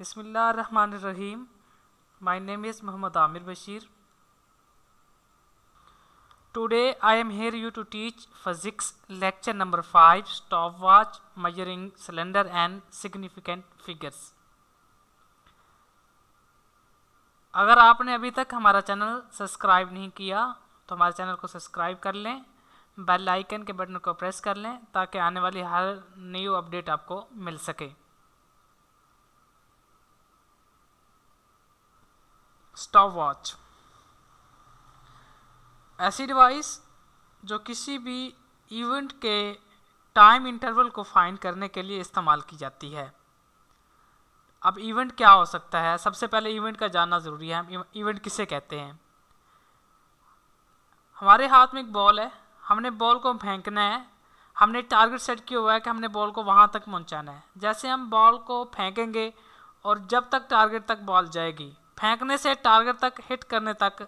रहमान रहीम my name is Mohammad Aamir Bashir today I am here you to teach physics lecture number five stop watch measuring cylinder and significant figures अगर आपने अभी तक हमारा channel subscribe नहीं किया तो हमारे चैनल को सब्सक्राइब कर लें बेल आइकन के बटन को प्रेस कर लें ताकि आने वाली हर न्यू अपडेट आपको मिल सके स्टॉप वॉच ऐसी डिवाइस जो किसी भी इवेंट के टाइम इंटरवल को फाइंड करने के लिए इस्तेमाल की जाती है अब इवेंट क्या हो सकता है सबसे पहले इवेंट का जानना ज़रूरी है इवेंट किसे कहते हैं हमारे हाथ में एक बॉल है हमने बॉल को फेंकना है हमने टारगेट सेट किया हुआ है कि हमने बॉल को वहाँ तक पहुँचाना है जैसे हम बॉल को फेंकेंगे और जब तक टारगेट तक बॉल जाएगी फेंकने से टारगेट तक हिट करने तक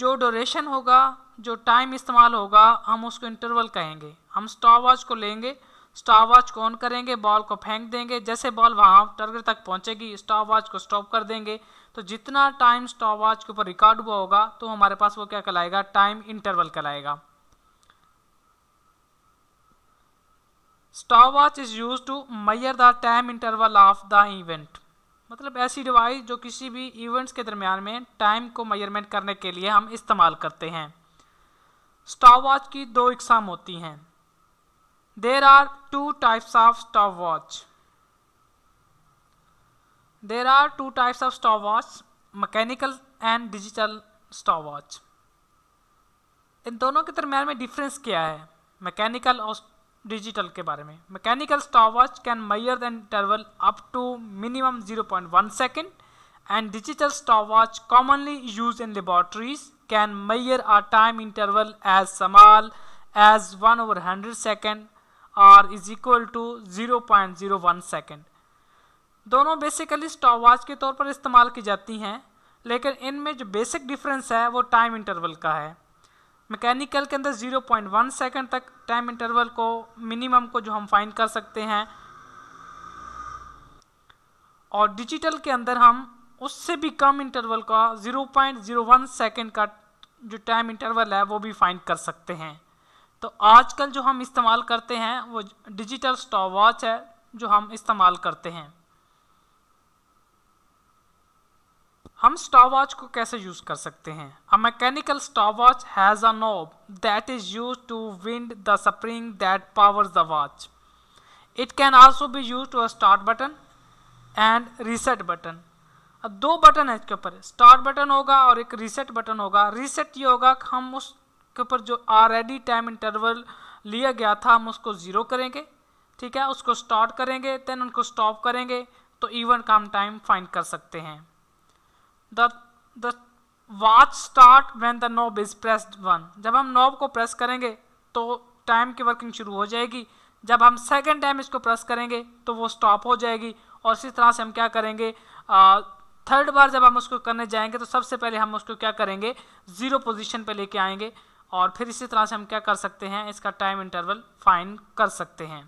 जो डोरेशन होगा जो टाइम इस्तेमाल होगा हम उसको इंटरवल कहेंगे हम स्टॉप वॉच को लेंगे स्टॉप वॉच को ऑन करेंगे बॉल को फेंक देंगे जैसे बॉल वहाँ टारगेट तक पहुँचेगी स्टॉप वॉच को स्टॉप कर देंगे तो जितना टाइम स्टॉप वॉच के ऊपर रिकॉर्ड हुआ होगा तो हमारे पास वो क्या कहलाएगा टाइम इंटरवल कहलाएगा stop watch is use to measure the time interval of the event मतलब ऐसी डिवाइस जो किसी भी इवेंट्स के दरमियान में टाइम को मेजरमेंट करने के लिए हम इस्तेमाल करते हैं स्टॉप वॉच की दो इकसाम होती हैं there are two types of stop watch there are two types of stop watch mechanical and digital stop watch इन दोनों के दरमियान में डिफरेंस क्या है मैकेनिकल और डिजिटल के बारे में mechanical stop watch can measure than interval up to minimum zero point one second and digital stop watch commonly use in laboratories can measure a time interval as small as one over hundred second or is equal to zero point zero one second दोनों basically stop watch के तौर पर इस्तेमाल की जाती हैं लेकिन इनमें जो बेसिक डिफरेंस है वो टाइम इंटरवल का है मैकेनिकल के अंदर 0.1 सेकेंड तक टाइम इंटरवल को मिनिमम को जो हम फाइंड कर सकते हैं और डिजिटल के अंदर हम उससे भी कम इंटरवल का 0.01 सेकेंड का जो टाइम इंटरवल है वो भी फाइंड कर सकते हैं तो आजकल जो हम इस्तेमाल करते हैं वो डिजिटल स्टॉप वॉच है जो हम इस्तेमाल करते हैं हम स्टॉप वॉच को कैसे यूज़ कर सकते हैं a mechanical stop watch has a knob that is use to wind the spring that powers the watch it can also be use to start button and reset button दो button है इसके ऊपर start button होगा और एक reset button होगा reset ये होगा कि हम उसके ऊपर जो ऑलरेडी टाइम इंटरवल लिया गया था हम उसको ज़ीरो करेंगे ठीक है उसको स्टार्ट करेंगे देन उनको स्टॉप करेंगे तो इवन का हम टाइम फाइंड कर सकते हैं the the watch start when the knob is pressed one जब हम नॉब को प्रेस करेंगे तो टाइम की वर्किंग शुरू हो जाएगी जब हम सेकेंड टाइम इसको प्रेस करेंगे तो वो स्टॉप हो जाएगी और इसी तरह से हम क्या करेंगे आ, थर्ड बार जब हम उसको करने जाएंगे तो सबसे पहले हम उसको क्या करेंगे ज़ीरो पोजिशन पर लेके आएंगे और फिर इसी तरह से हम क्या कर सकते हैं इसका टाइम इंटरवल फाइन कर सकते हैं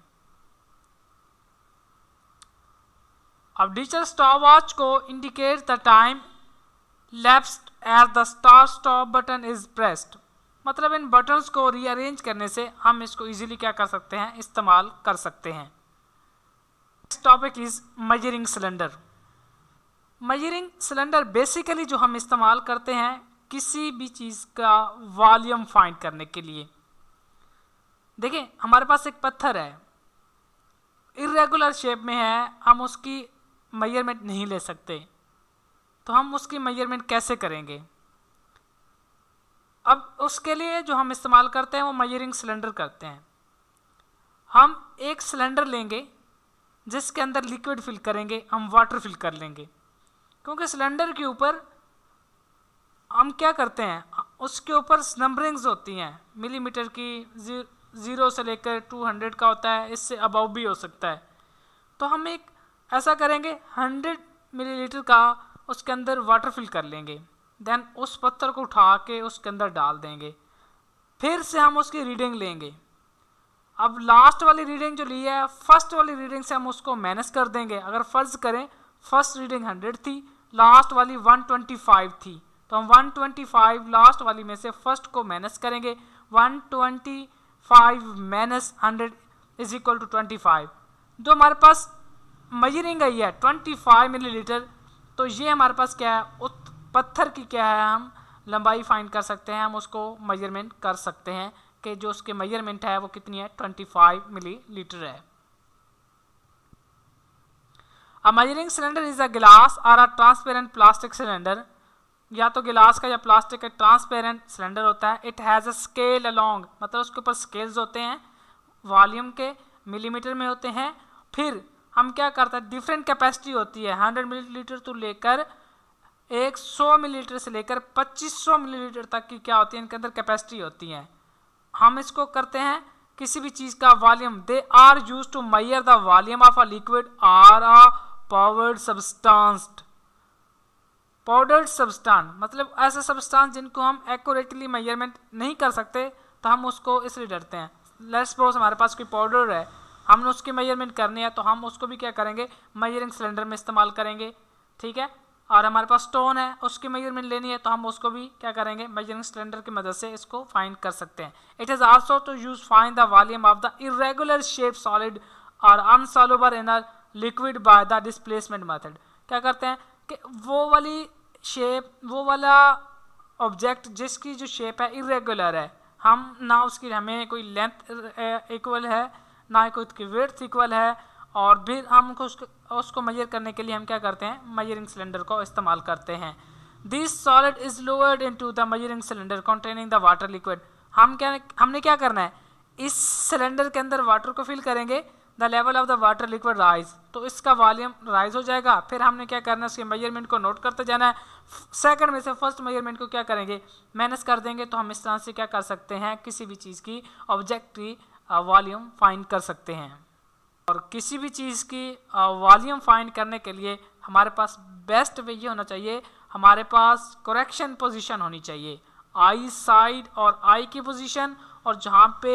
अब डिजिटल स्टॉप वॉच को indicate the time left as the star stop button is pressed मतलब इन बटन्स को रीअरेंज करने से हम इसको इजीली क्या कर सकते हैं इस्तेमाल कर सकते हैं next topic is measuring cylinder measuring cylinder basically जो हम इस्तेमाल करते हैं किसी भी चीज़ का वॉल्यूम फाइंड करने के लिए देखें हमारे पास एक पत्थर है इरेगुलर शेप में है हम उसकी मेजरमेंट नहीं ले सकते तो हम उसकी मेजरमेंट कैसे करेंगे अब उसके लिए जो हम इस्तेमाल करते हैं वो मयरिंग सिलेंडर करते हैं हम एक सिलेंडर लेंगे जिसके अंदर लिक्विड फिल करेंगे हम वाटर फिल कर लेंगे क्योंकि सिलेंडर के ऊपर हम क्या करते हैं उसके ऊपर नंबरिंग्स होती हैं मिलीमीटर की ज़ीरो से लेकर टू हंड्रेड का होता है इससे अबाव भी हो सकता है तो हम एक ऐसा करेंगे हंड्रेड मिलीलीटर का उसके अंदर वाटर फिल कर लेंगे देन उस पत्थर को उठा के उसके अंदर डाल देंगे फिर से हम उसकी रीडिंग लेंगे अब लास्ट वाली रीडिंग जो ली है फर्स्ट वाली रीडिंग से हम उसको माइनस कर देंगे अगर फर्ज करें फर्स्ट रीडिंग हंड्रेड थी लास्ट वाली वन ट्वेंटी फाइव थी तो हम वन ट्वेंटी फाइव लास्ट वाली में से फर्स्ट को माइनस करेंगे one twenty five minus hundred is equal to twenty five जो हमारे पास मजरिंग आई है ट्वेंटी फाइव मिली लीटर तो ये हमारे पास क्या है उस पत्थर की क्या है हम लंबाई फाइंड कर सकते हैं हम उसको मेजरमेंट कर सकते हैं कि जो उसके मेजरमेंट है वो कितनी है 25 मिलीलीटर है a measuring cylinder is a glass और अ ट्रांसपेरेंट प्लास्टिक सिलेंडर या तो गिलास का या प्लास्टिक का ट्रांसपेरेंट सिलेंडर होता है it has a scale along मतलब उसके ऊपर स्केल्स होते हैं वॉल्यूम के मिलीमीटर में होते हैं फिर हम क्या करते हैं डिफरेंट कैपेसिटी होती है हंड्रेड मिलीलीटर तो लेकर एक सौ मिलीलीटर से लेकर पच्चीस सौ मिलीलीटर तक की क्या होती है इनके अंदर कैपेसिटी होती है हम इसको करते हैं किसी भी चीज़ का volume they are use to measure the volume of a liquid or a powered substance powdered substance मतलब ऐसे सब्सटांस जिनको हम एकटली मैयरमेंट नहीं कर सकते तो हम उसको इसलिए डरते हैं लेट्स सपोज हमारे पास कोई पाउडर है हमने उसकी मेजरमेंट करनी है तो हम उसको भी क्या करेंगे मेजरिंग सिलेंडर में इस्तेमाल करेंगे ठीक है और हमारे पास स्टोन है उसकी मेजरमेंट लेनी है तो हम उसको भी क्या करेंगे मेजरिंग सिलेंडर की मदद से इसको फाइंड कर सकते हैं it is also to use find the volume of the irregular shape solid और insoluble in liquid by the displacement method क्या करते हैं कि वो वाली शेप वो वाला ऑब्जेक्ट जिसकी जो शेप है इरेगुलर है हम ना उसकी हमें कोई लेंथ इक्वल है ना कोई उसकी वेट्स इक्वल है और फिर हम उसको उसको मेजर करने के लिए हम क्या करते हैं मेजरिंग सिलेंडर को इस्तेमाल करते हैं this solid is lowered into the measuring cylinder containing the water liquid हम क्या हमने क्या करना है इस सिलेंडर के अंदर वाटर को फिल करेंगे the level of the water liquid rise तो इसका वॉल्यूम राइज हो जाएगा फिर हमने क्या करना है उसके मेजरमेंट को नोट करते जाना है सेकंड में से फर्स्ट मेजरमेंट को क्या करेंगे माइनस कर देंगे तो हम इस तरह से क्या कर सकते हैं किसी भी चीज़ की ऑब्जेक्ट की वॉल्यूम फाइंड कर सकते हैं और किसी भी चीज़ की वॉल्यूम फाइंड करने के लिए हमारे पास बेस्ट वे ये होना चाहिए हमारे पास करेक्शन पोजीशन होनी चाहिए आई साइड और आई की पोजीशन और जहाँ पे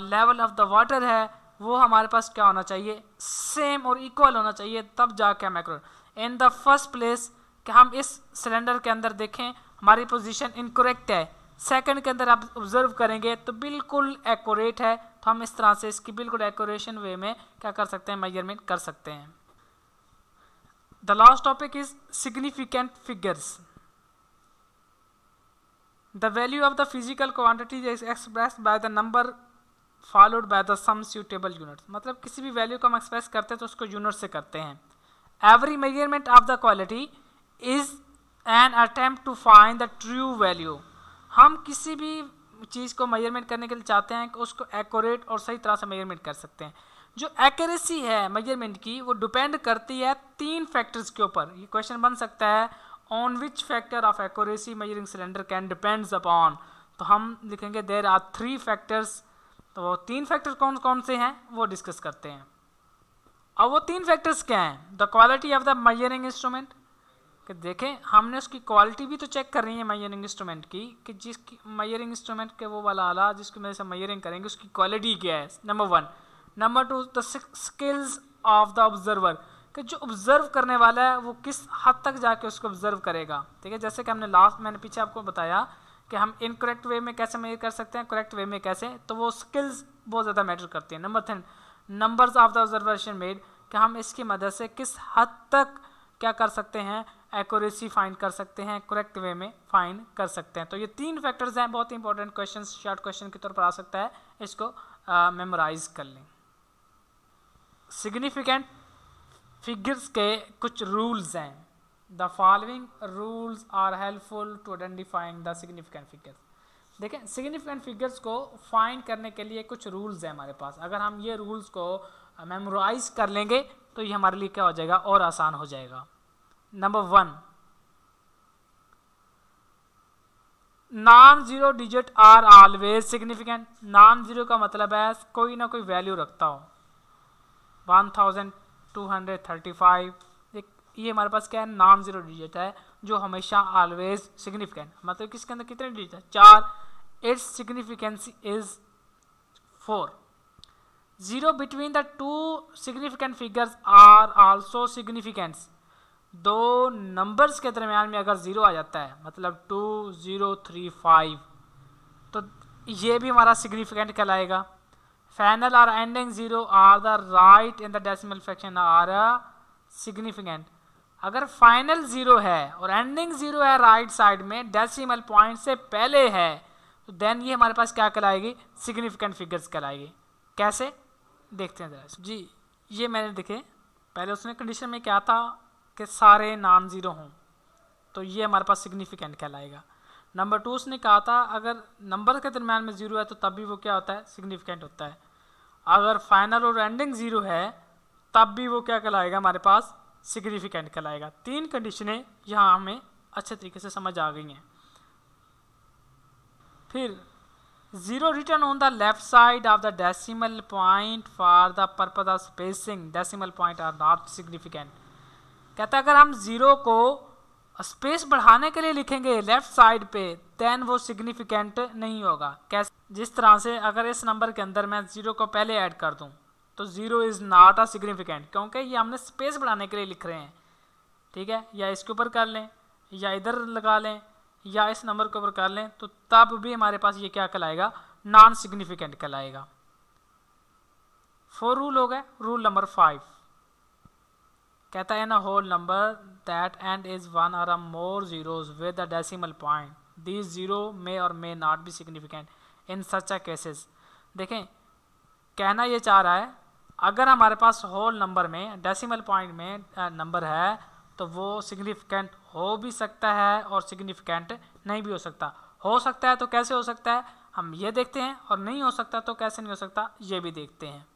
लेवल ऑफ द वाटर है वो हमारे पास क्या होना चाहिए सेम और इक्वल होना चाहिए तब जाके हम accurate in the first place कि हम इस सिलेंडर के अंदर देखें हमारी पोजीशन इनकोरेक्ट है सेकंड के अंदर आप ऑब्जर्व करेंगे तो बिल्कुल एक्यूरेट है तो हम इस तरह से इसकी बिल्कुल एक्यूरेशन वे में क्या कर सकते हैं मेजरमेंट कर सकते हैं the last topic is significant figures the value of the physical quantities is express by the number followed by the some suitable unit मतलब किसी भी वैल्यू को हम एक्सप्रेस करते हैं तो उसको यूनिट से करते हैं every measurement of the quality is an attempt to find the true value हम किसी भी चीज़ को मेजरमेंट करने के लिए चाहते हैं कि उसको एक्यूरेट और सही तरह से मेजरमेंट कर सकते हैं जो एक्यूरेसी है मेजरमेंट की वो डिपेंड करती है तीन फैक्टर्स के ऊपर ये क्वेश्चन बन सकता है on which factor of accuracy measuring cylinder can depends upon तो हम लिखेंगे देर आर थ्री फैक्टर्स तो वो तीन फैक्टर कौन कौन से हैं वो डिस्कस करते हैं अब वो तीन फैक्टर्स क्या हैं the quality of the measuring instrument कि देखें हमने उसकी क्वालिटी भी तो चेक कर रही है मायरिंग इंस्ट्रूमेंट की कि जिसकी मैयरिंग इंस्ट्रूमेंट के वो वाला आला जिसकी वजह से मैयरिंग करेंगे उसकी क्वालिटी क्या है number one number two the skills of the observer कि जो ऑब्ज़र्व करने वाला है वो किस हद तक जाके उसको ऑब्ज़र्व करेगा ठीक है जैसे कि हमने लास्ट मैंने पीछे आपको बताया कि हम इनकरेक्ट वे में कैसे मेयर कर सकते हैं करेक्ट वे में कैसे तो वो स्किल्स बहुत ज़्यादा मैटर करती हैं number three numbers of the observation made कि हम इसकी मदद से किस हद तक क्या कर सकते हैं एक्यूरेसी फाइंड कर सकते हैं करेक्ट वे में फाइंड कर सकते हैं तो ये तीन फैक्टर्स हैं बहुत ही इंपॉर्टेंट क्वेश्चन शॉर्ट क्वेश्चन के तौर पर आ सकता है इसको मेमोराइज कर लें सिग्निफिकेंट फिगर्स के कुछ रूल्स हैं the following rules are helpful to identifying the significant figures देखें सिग्निफिकेंट फिगर्स को फाइंड करने के लिए कुछ रूल्स हैं हमारे पास अगर हम ये रूल्स को मेमोराइज कर लेंगे तो ये हमारे लिए क्या हो जाएगा और आसान हो जाएगा number one non zero digit are always significant non zero का मतलब है कोई ना कोई वैल्यू रखता हो one thousand two hundred thirty five ये हमारे पास क्या है नॉन ज़ीरो डिजिट है जो हमेशा ऑलवेज सिग्निफिकेंट मतलब किसके अंदर कितने डिजिट है चार its significancy is four zero between the two significant figures are also significance दो नंबर्स के दरमियान में अगर ज़ीरो आ जाता है मतलब टू ज़ीरो थ्री फाइव तो ये भी हमारा सिग्निफिकेंट कहलाएगा final or ending zero are the right in the decimal fraction are significant अगर फाइनल ज़ीरो है और एंडिंग ज़ीरो है राइट साइड में डेसिमल पॉइंट से पहले है तो देन ये हमारे पास क्या कहलाएगी सिग्निफिकेंट फिगर्स कहलाएगी कैसे देखते हैं ज़रा जी ये मैंने देखे पहले उसने कंडीशन में क्या था के सारे नॉन ज़ीरो हों तो ये हमारे पास सिग्निफिकेंट कहलाएगा नंबर टू उसने कहा था अगर नंबर के दरम्यान में ज़ीरो है तो तब भी वो क्या होता है सिग्निफिकेंट होता है अगर फाइनल और एंडिंग ज़ीरो है तब भी वो क्या कहलाएगा हमारे पास सिग्निफिकेंट कहलाएगा तीन कंडीशनें यहाँ हमें अच्छे तरीके से समझ आ गई हैं फिर zero return on the left side of the decimal point for the purpose of spacing decimal point are not significant कहता अगर हम ज़ीरो को स्पेस बढ़ाने के लिए लिखेंगे लेफ्ट साइड पे देन वो सिग्निफिकेंट नहीं होगा कैसे जिस तरह से अगर इस नंबर के अंदर मैं ज़ीरो को पहले ऐड कर दूँ तो zero is not a significant क्योंकि ये हमने स्पेस बढ़ाने के लिए लिख रहे हैं ठीक है या इसके ऊपर कर लें या इधर लगा लें या इस नंबर के ऊपर कर लें तो तब भी हमारे पास ये क्या कहलाएगा नॉन सिग्निफिकेंट कहलाएगा फोर रूल हो गए रूल नंबर फाइव कहता है ना whole number that end is one or or more zeros with a decimal point this zero may और may not be significant in such a cases देखें कहना ये चाह रहा है अगर हमारे पास होल नंबर में डेसिमल पॉइंट में नंबर है तो वो सिग्निफिकेंट हो भी सकता है और सिग्निफिकेंट नहीं भी हो सकता हो सकता है तो कैसे हो सकता है हम ये देखते हैं और नहीं हो सकता तो कैसे नहीं हो सकता ये भी देखते हैं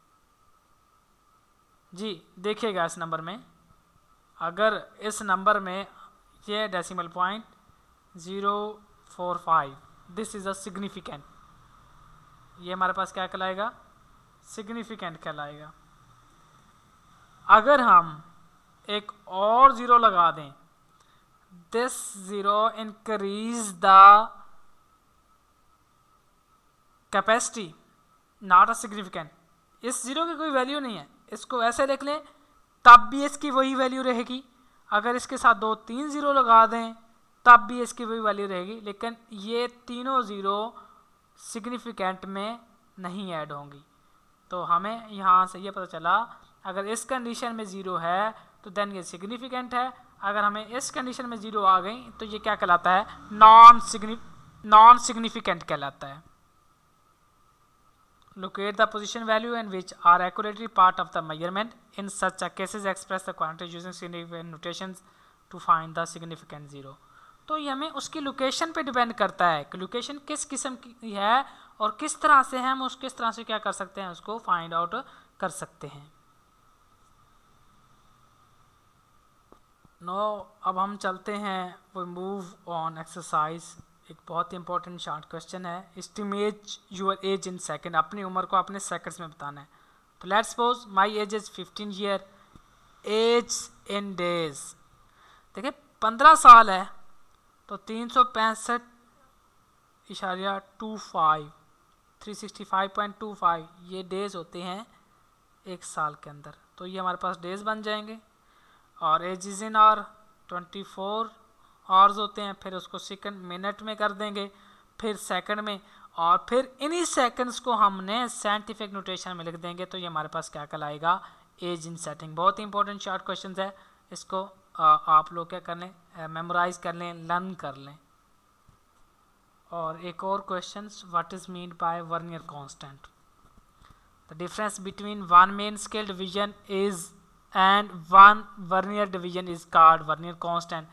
जी देखिएगा इस नंबर में अगर इस नंबर में ये decimal point zero four five this is a significant ये हमारे पास क्या कहलाएगा सिग्निफिकेंट कहलाएगा अगर हम एक और ज़ीरो लगा दें this zero increase the capacity not a significant इस ज़ीरो की कोई वैल्यू नहीं है इसको ऐसे लिख लें तब भी इसकी वही वैल्यू रहेगी अगर इसके साथ दो तीन ज़ीरो लगा दें तब भी इसकी वही वैल्यू रहेगी लेकिन ये तीनों ज़ीरो सिग्निफिकेंट में नहीं ऐड होंगी तो हमें यहाँ से ये यह पता चला अगर इस कंडीशन में ज़ीरो है तो देन ये सिग्निफिकेंट है अगर हमें इस कंडीशन में ज़ीरो आ गई तो ये क्या कहलाता है नॉन सिग्नि नॉन सिग्निफिकेंट कहलाता है locate the position value and which are accurately part of the measurement in such a cases express the quantity using significant notations to find the significant zero तो ये हमें उसकी लोकेशन पे depend करता है कि लोकेशन किस किस्म की है और किस तरह से हम उस किस तरह से क्या कर सकते हैं उसको फाइंड आउट कर सकते हैं नो अब हम चलते हैं वी मूव ऑन एक्सरसाइज एक बहुत ही इंपॉर्टेंट शार्ट क्वेश्चन है estimate your age in second अपनी उम्र को अपने सेकंड्स में बताना है तो let's suppose my age is fifteen year age in days देखिए पंद्रह साल है तो तीन सौ पैंसठ इशारिया two five three sixty five point two five ये डेज होते हैं एक साल के अंदर तो ये हमारे पास डेज बन जाएंगे और age is in hour twenty four hours होते हैं फिर उसको सेकंड मिनट में कर देंगे फिर सेकंड में और फिर इन्हीं सेकंड्स को हमने साइंटिफिक नोटेशन में लिख देंगे तो ये हमारे पास क्या कल आएगा एज इन सेटिंग बहुत ही इंपॉर्टेंट शॉर्ट क्वेश्चन है इसको आप लोग क्या कर लें मेमोराइज कर लें लर्न कर लें और एक और question what is mean by vernier constant the difference between one main scale division is and one vernier division is called vernier constant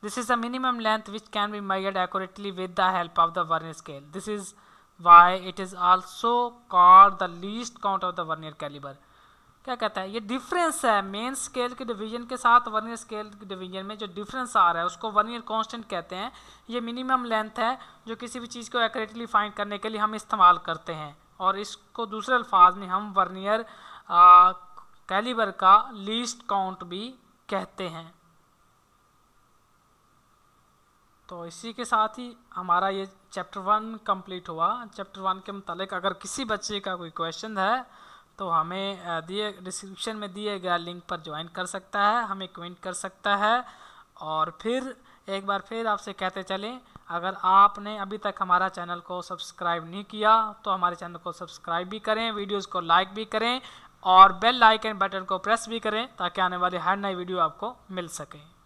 This is the minimum length which can be measured accurately with the help of the vernier scale. This is why it is also called the least count of the vernier caliber. क्या कहता है ये difference है main scale के division के साथ vernier scale के division में जो डिफरेंस आ रहा है उसको वर्नियर कांस्टेंट कहते हैं ये मिनिमम लेंथ है जो किसी भी चीज़ को एक्यूरेटली फाइंड करने के लिए हम इस्तेमाल करते हैं और इसको दूसरे अल्फाज में हम वर्नियर कैलिबर का लीस्ट काउंट भी कहते हैं तो इसी के साथ ही हमारा ये चैप्टर वन कंप्लीट हुआ चैप्टर वन के मतलब अगर किसी बच्चे का कोई क्वेश्चन है तो हमें दिए डिस्क्रिप्शन में दिए गया लिंक पर ज्वाइन कर सकता है हमें कमेंट कर सकता है और फिर एक बार फिर आपसे कहते चलें अगर आपने अभी तक हमारा चैनल को सब्सक्राइब नहीं किया तो हमारे चैनल को सब्सक्राइब भी करें वीडियोस को लाइक भी करें और बेल आइकन बटन को प्रेस भी करें ताकि आने वाली हर नई वीडियो आपको मिल सके